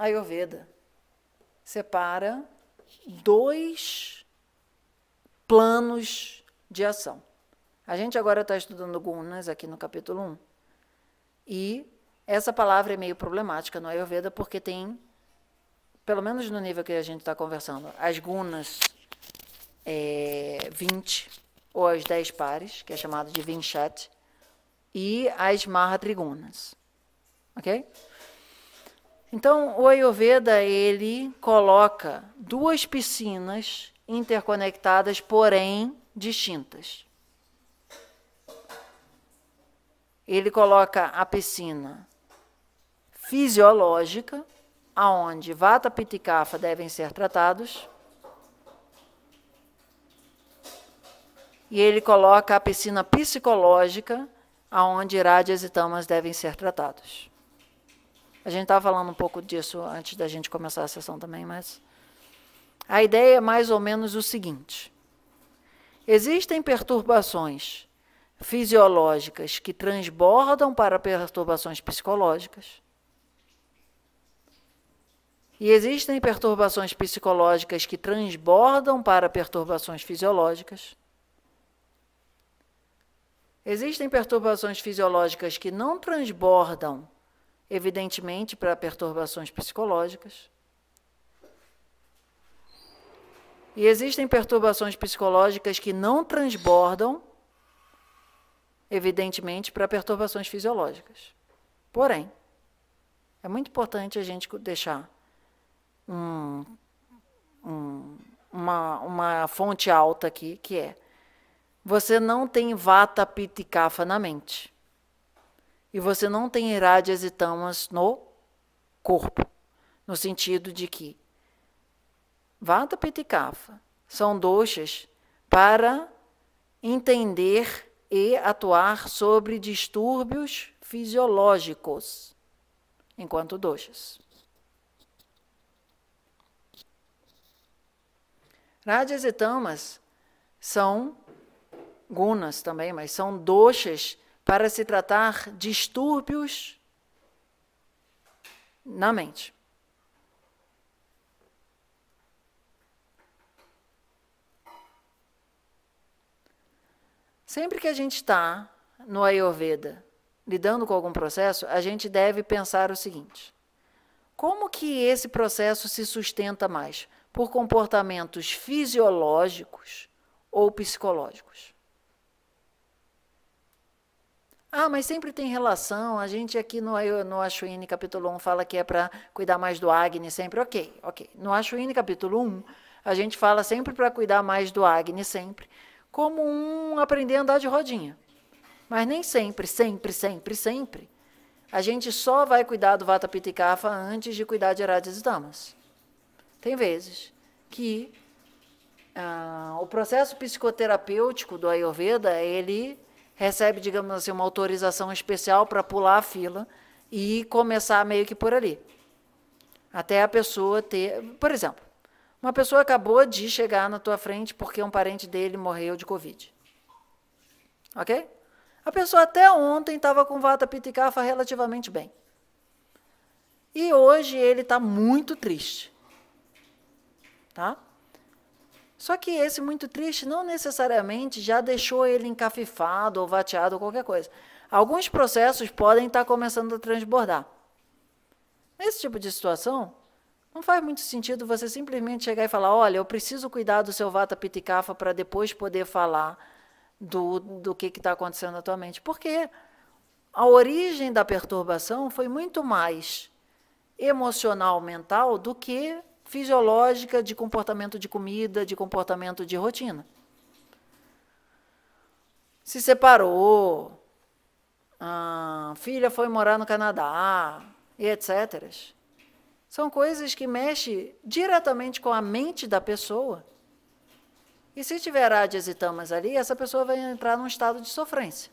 Ayurveda separa dois planos de ação. A gente agora está estudando gunas aqui no capítulo 1. E essa palavra é meio problemática no Ayurveda, porque tem, pelo menos no nível que a gente está conversando, as gunas é, 20, ou as 10 pares, que é chamado de vinchat, e as Mahatrigunas. Ok? Então, o Ayurveda ele coloca duas piscinas interconectadas, porém distintas. Ele coloca a piscina fisiológica, aonde vata, pitta e kapha devem ser tratados, e ele coloca a piscina psicológica, aonde rádias e tamas devem ser tratados. A gente estava falando um pouco disso antes da gente começar a sessão também, mas a ideia é mais ou menos o seguinte: existem perturbações fisiológicas que transbordam para perturbações psicológicas. E existem perturbações psicológicas que transbordam para perturbações fisiológicas. Existem perturbações fisiológicas que não transbordam evidentemente para perturbações psicológicas. E existem perturbações psicológicas que não transbordam, evidentemente, para perturbações fisiológicas. Porém, é muito importante a gente deixar um, um, uma, uma fonte alta aqui, que é: você não tem vata pitikafa na mente e você não tem irádias e tamas no corpo, no sentido de que Vata Pitikafa são doxas para entender e atuar sobre distúrbios fisiológicos, enquanto doxas. Rádias e tamas são gunas também, mas são doxas para se tratar distúrbios na mente. Sempre que a gente está no Ayurveda lidando com algum processo, a gente deve pensar o seguinte: como que esse processo se sustenta mais? Por comportamentos fisiológicos ou psicológicos? Ah, mas sempre tem relação. A gente aqui no, no Ashwini, capítulo 1, fala que é para cuidar mais do Agni sempre. Ok, ok. No Ashwini, capítulo 1, a gente fala sempre para cuidar mais do Agni sempre, como um aprender a andar de rodinha. Mas nem sempre, sempre, sempre, sempre. A gente só vai cuidar do Vata Pitikafa antes de cuidar de Aradas e Damas. Tem vezes que ah, o processo psicoterapêutico do Ayurveda, ele recebe, digamos assim, uma autorização especial para pular a fila e começar meio que por ali. Até a pessoa ter. Por exemplo, uma pessoa acabou de chegar na tua frente porque um parente dele morreu de Covid. Ok? A pessoa até ontem estava com vata piticafa relativamente bem. E hoje ele está muito triste. Tá? Só que esse muito triste não necessariamente já deixou ele encafifado ou vateado ou qualquer coisa. Alguns processos podem estar começando a transbordar. Nesse tipo de situação, não faz muito sentido você simplesmente chegar e falar: olha, eu preciso cuidar do seu vata piticafa para depois poder falar do, do que está acontecendo atualmente. Porque a origem da perturbação foi muito mais emocional, mental, do que fisiológica de comportamento de comida, de comportamento de rotina. Se separou, a filha foi morar no Canadá, e etc. São coisas que mexem diretamente com a mente da pessoa. E se tiver adiazitamas ali, essa pessoa vai entrar num estado de sofrência.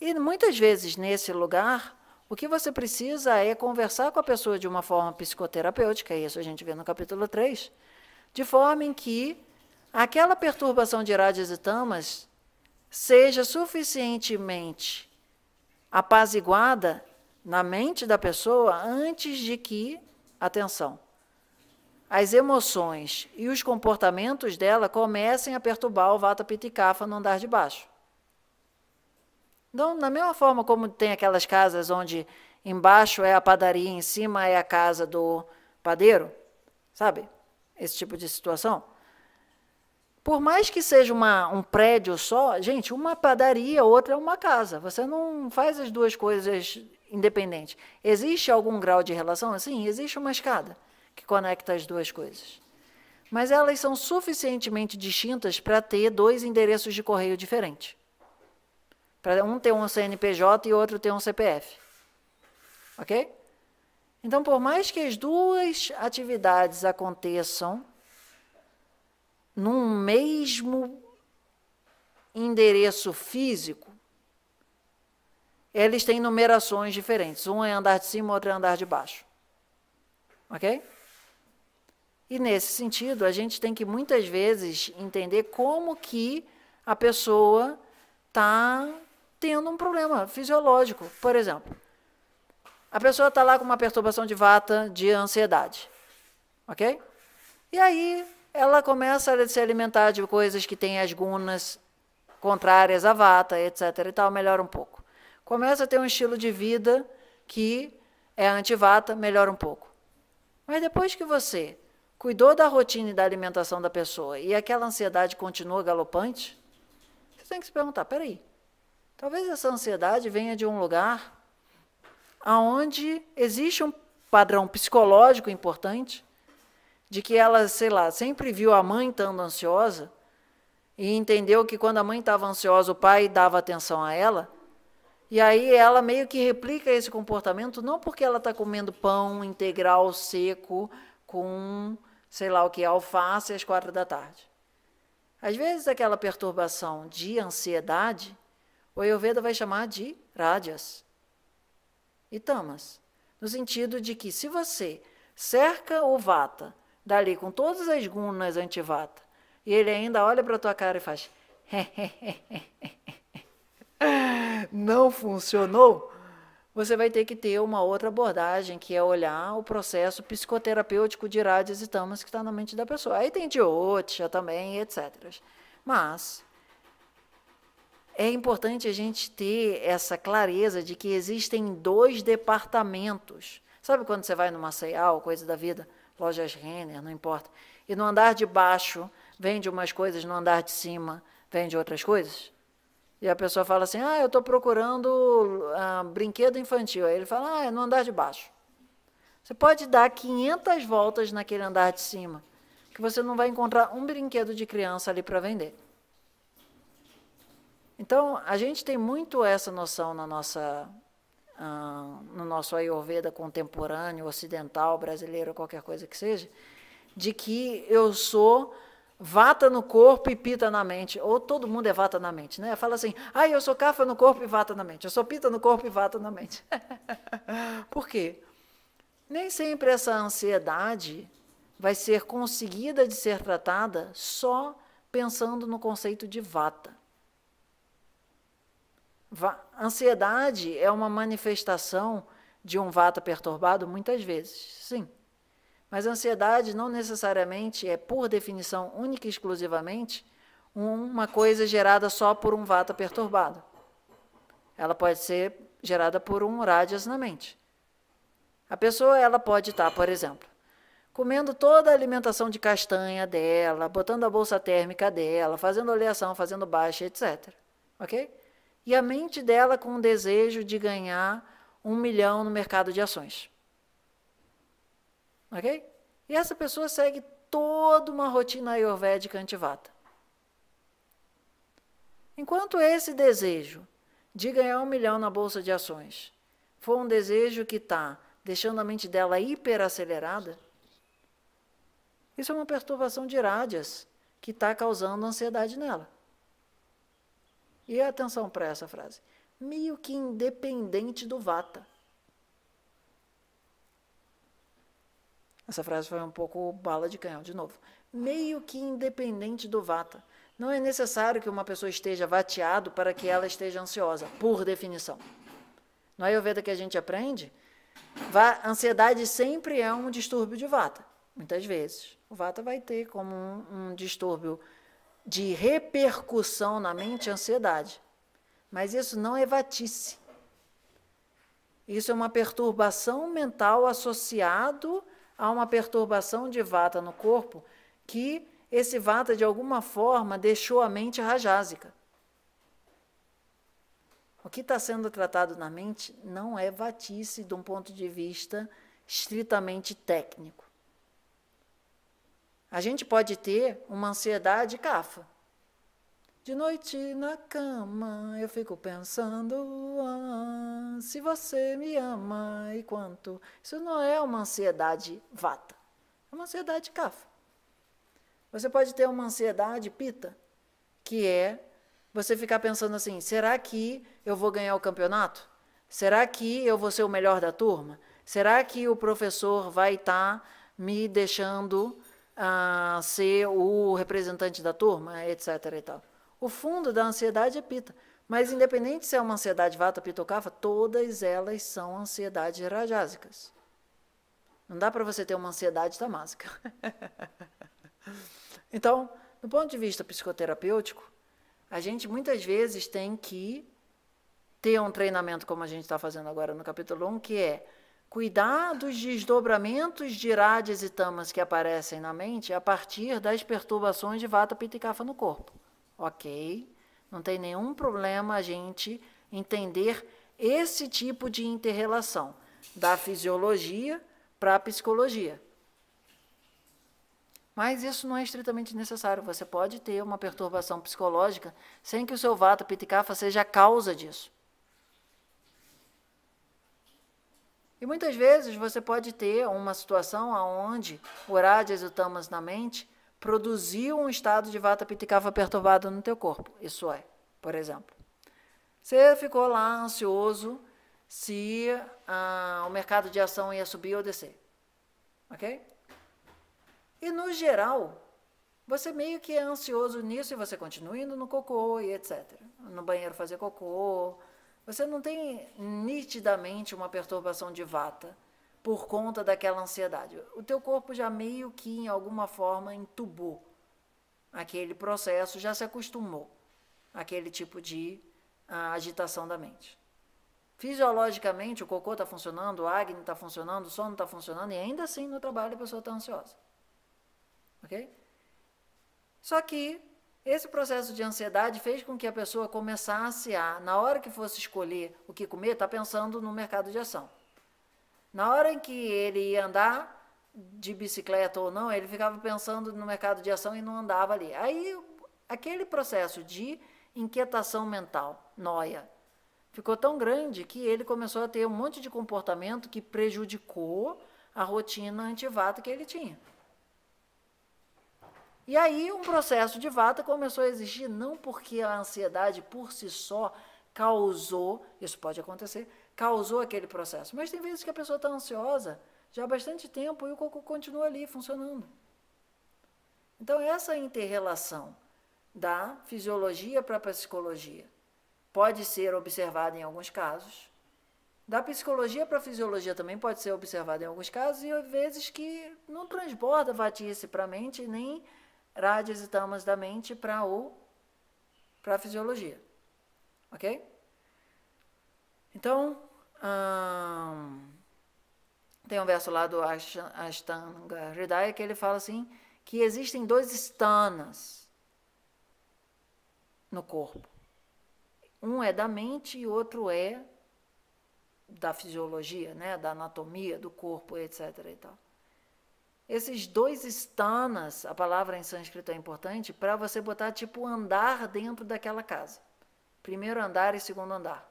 E muitas vezes nesse lugar, o que você precisa é conversar com a pessoa de uma forma psicoterapêutica, é isso a gente vê no capítulo 3, de forma em que aquela perturbação de irádias e tamas seja suficientemente apaziguada na mente da pessoa antes de que, atenção, as emoções e os comportamentos dela comecem a perturbar o vata pitikafa no andar de baixo. Então, da mesma forma como tem aquelas casas onde embaixo é a padaria, em cima é a casa do padeiro, sabe? Esse tipo de situação. Por mais que seja uma, um prédio só, gente, uma padaria, outra é uma casa. Você não faz as duas coisas independentes. Existe algum grau de relação? Assim, existe uma escada que conecta as duas coisas. Mas elas são suficientemente distintas para ter dois endereços de correio diferentes. Para um ter um CNPJ e outro ter um CPF. Ok? Então, por mais que as duas atividades aconteçam num mesmo endereço físico, eles têm numerações diferentes. Um é andar de cima, outro é andar de baixo. Ok? E nesse sentido, a gente tem que muitas vezes entender como que a pessoa está tendo um problema fisiológico. Por exemplo, a pessoa está lá com uma perturbação de vata de ansiedade. Ok? E aí ela começa a se alimentar de coisas que têm as gunas contrárias à vata, etc. e tal, melhora um pouco. Começa a ter um estilo de vida que é antivata, melhora um pouco. Mas depois que você cuidou da rotina e da alimentação da pessoa e aquela ansiedade continua galopante, você tem que se perguntar: peraí, Talvez essa ansiedade venha de um lugar aonde existe um padrão psicológico importante de que ela, sei lá, sempre viu a mãe estando ansiosa e entendeu que quando a mãe estava ansiosa, o pai dava atenção a ela. E aí ela meio que replica esse comportamento, não porque ela está comendo pão integral seco com, sei lá o que, alface às quatro da tarde. Às vezes aquela perturbação de ansiedade o Ayurveda vai chamar de rádias e tamas, no sentido de que se você cerca o vata dali com todas as gunas antivata e ele ainda olha para tua cara e faz não funcionou, você vai ter que ter uma outra abordagem, que é olhar o processo psicoterapêutico de rádias e tamas que está na mente da pessoa. Aí tem diotia também, etc. Mas é importante a gente ter essa clareza de que existem dois departamentos. Sabe quando você vai numa Ceial, coisa da vida, lojas Renner, não importa, e no andar de baixo vende umas coisas, no andar de cima vende outras coisas? E a pessoa fala assim: Ah, eu estou procurando ah, brinquedo infantil. Aí ele fala: Ah, é no andar de baixo. Você pode dar 500 voltas naquele andar de cima, que você não vai encontrar um brinquedo de criança ali para vender. Então, a gente tem muito essa noção na nossa, ah, no nosso Ayurveda contemporâneo, ocidental, brasileiro, qualquer coisa que seja, de que eu sou vata no corpo e pita na mente. Ou todo mundo é vata na mente, né? Fala assim, ah, eu sou cafa no corpo e vata na mente. Eu sou pita no corpo e vata na mente. Por quê? Nem sempre essa ansiedade vai ser conseguida de ser tratada só pensando no conceito de vata ansiedade é uma manifestação de um vata perturbado muitas vezes, sim. Mas a ansiedade não necessariamente é, por definição, única e exclusivamente, uma coisa gerada só por um vata perturbado. Ela pode ser gerada por um rajas na mente. A pessoa ela pode estar, tá, por exemplo, comendo toda a alimentação de castanha dela, botando a bolsa térmica dela, fazendo oleação, fazendo baixa, etc. Ok? e a mente dela com o desejo de ganhar um milhão no mercado de ações. Ok? E essa pessoa segue toda uma rotina ayurvédica antivata. Enquanto esse desejo de ganhar um milhão na bolsa de ações for um desejo que está deixando a mente dela hiperacelerada, isso é uma perturbação de rádias que está causando ansiedade nela. E atenção para essa frase. Meio que independente do vata. Essa frase foi um pouco bala de canhão, de novo. Meio que independente do vata. Não é necessário que uma pessoa esteja vateado para que ela esteja ansiosa, por definição. No Ayurveda que a gente aprende, a ansiedade sempre é um distúrbio de vata, muitas vezes. O vata vai ter como um, um distúrbio de repercussão na mente ansiedade. Mas isso não é vatice. Isso é uma perturbação mental associado a uma perturbação de vata no corpo que esse vata de alguma forma deixou a mente rajásica. O que está sendo tratado na mente não é vatice de um ponto de vista estritamente técnico. A gente pode ter uma ansiedade cafa. De noite na cama eu fico pensando ah, se você me ama e quanto. Isso não é uma ansiedade vata, é uma ansiedade cafa. Você pode ter uma ansiedade pita, que é você ficar pensando assim: será que eu vou ganhar o campeonato? Será que eu vou ser o melhor da turma? Será que o professor vai estar tá me deixando a ser o representante da turma, etc. E tal. O fundo da ansiedade é pita. Mas, independente se é uma ansiedade vata, pita ou kafa, todas elas são ansiedades rajásicas. Não dá para você ter uma ansiedade tamásica. então, do ponto de vista psicoterapêutico, a gente muitas vezes tem que ter um treinamento como a gente está fazendo agora no capítulo 1, que é Cuidar dos desdobramentos de irádias e tamas que aparecem na mente a partir das perturbações de vata, pitta e kapha no corpo. Ok, não tem nenhum problema a gente entender esse tipo de interrelação da fisiologia para a psicologia. Mas isso não é estritamente necessário. Você pode ter uma perturbação psicológica sem que o seu vata kapha seja a causa disso. E muitas vezes você pode ter uma situação onde o Rajas e o Tamas na mente produziu um estado de Vata Pitikava perturbado no teu corpo. Isso é, por exemplo. Você ficou lá ansioso se ah, o mercado de ação ia subir ou descer. Ok? E no geral, você meio que é ansioso nisso e você continua indo no cocô e etc. No banheiro fazer cocô, você não tem nitidamente uma perturbação de vata por conta daquela ansiedade. O teu corpo já meio que em alguma forma entubou aquele processo, já se acostumou àquele tipo de ah, agitação da mente. Fisiologicamente, o cocô está funcionando, o acne está funcionando, o sono está funcionando, e ainda assim no trabalho a pessoa está ansiosa. Ok? Só que esse processo de ansiedade fez com que a pessoa começasse a, na hora que fosse escolher o que comer, estar tá pensando no mercado de ação. Na hora em que ele ia andar de bicicleta ou não, ele ficava pensando no mercado de ação e não andava ali. Aí, aquele processo de inquietação mental, noia, ficou tão grande que ele começou a ter um monte de comportamento que prejudicou a rotina antivata que ele tinha. E aí um processo de vata começou a existir, não porque a ansiedade por si só causou, isso pode acontecer, causou aquele processo. Mas tem vezes que a pessoa está ansiosa já há bastante tempo e o cocô continua ali funcionando. Então, essa interrelação da fisiologia para a psicologia pode ser observada em alguns casos. Da psicologia para a fisiologia também pode ser observada em alguns casos, e às vezes que não transborda vatice para a mente nem radiositamas da mente para o para a fisiologia, ok? Então hum, tem um verso lá do Ashtanga Hridaya que ele fala assim que existem dois stanas no corpo. Um é da mente e outro é da fisiologia, né, da anatomia do corpo, etc. E tal. Esses dois stanas, a palavra em sânscrito é importante, para você botar tipo andar dentro daquela casa. Primeiro andar e segundo andar.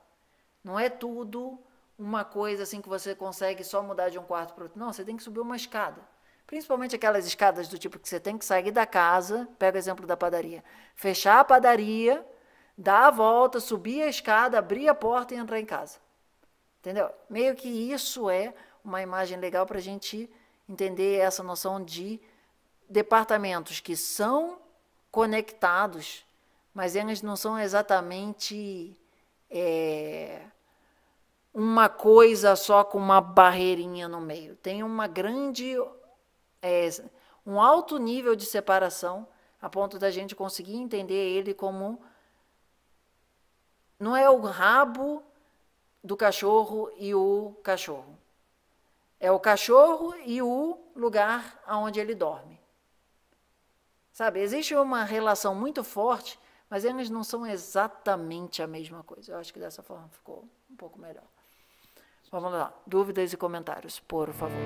Não é tudo uma coisa assim que você consegue só mudar de um quarto para outro. Não, você tem que subir uma escada. Principalmente aquelas escadas do tipo que você tem que sair da casa, pega o exemplo da padaria, fechar a padaria, dar a volta, subir a escada, abrir a porta e entrar em casa. Entendeu? Meio que isso é uma imagem legal para a gente entender essa noção de departamentos que são conectados, mas eles não são exatamente é, uma coisa só com uma barreirinha no meio. Tem uma grande, é, um alto nível de separação a ponto da gente conseguir entender ele como não é o rabo do cachorro e o cachorro. É o cachorro e o lugar onde ele dorme. Sabe, existe uma relação muito forte, mas elas não são exatamente a mesma coisa. Eu acho que dessa forma ficou um pouco melhor. vamos lá. Dúvidas e comentários, por favor.